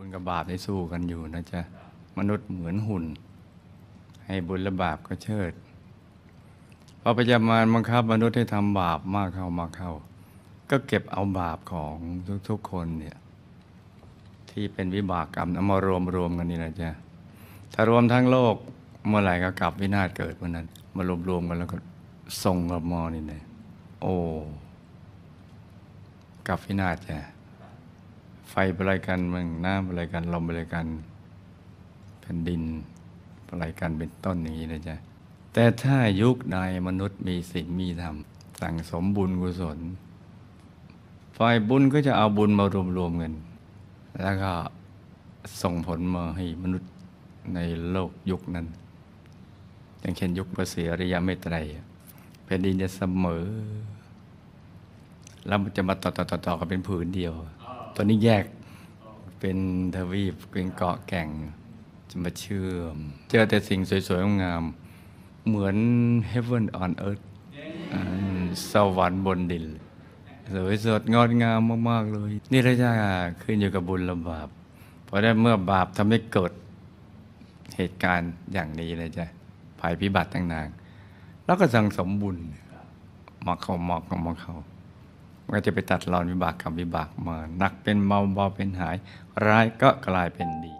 บุญกับบาปได้สู้กันอยู่นะจ๊ะ มนุษย์เหมือนหุ่น ให้บุญและบาปก็เชิดพอพยามารบังคับมนุษย์ให้ทำบาปมากเข้ามากเข้า ก็เก็บเอาบาปของทุกๆคนเนี่ย ที่เป็นวิบากกรรมมารวมรวมกันนี่นะจ๊ะ ถ้ารวมทั้งโลกเมื่อไหร่ก็กลับวินาศเกิดเมื่อนั้น มารวมรวมกันแล้วก็ส่งกับมอนี่เลยโอ้กลับวินาศจ้ะไฟเป็นไรกันมึงน้ำเป็นไรกันลมเป็นไรกันแผ่นดินเป็นไรกันเป็นต้นอย่างนี้นะจ๊ะแต่ถ้ายุคใดมนุษย์มีศีลมีธรรมสั่งสมบุญกุศลฝ่ายบุญก็จะเอาบุญมารวมรวมกันแล้วก็ส่งผลมาให้มนุษย์ในโลกยุคนั้น อย่างเช่นยุคพระเสีอริยเมตไตรแผ่นดินจะเสมอ แล้วมันจะมาต่อๆกันเป็นผืนเดียวตอนนี้แยกเป็นทวีปเป็นเกาะแก่ง จะมาเชื่อม เจอแต่สิ่งสวยๆงามเหมือน heaven on earth สวรรค์บนดินสวยสดงดงามมาก ๆ เลย นี่ระยะขึ้นอยู่กับบุญและบาปเพราะได้เมื่อบาปทำให้เกิดเหตุการณ์อย่างนี้เลยจ้ะภัยพิบัติต่างๆ แล้วก็สั่งสมบุญมาเข้ามาเข้ามาเขาามันก็จะไปตัดรอนวิบากกับวิบากมาหนักเป็นเบาเบาเป็นหายร้ายก็กลายเป็นดี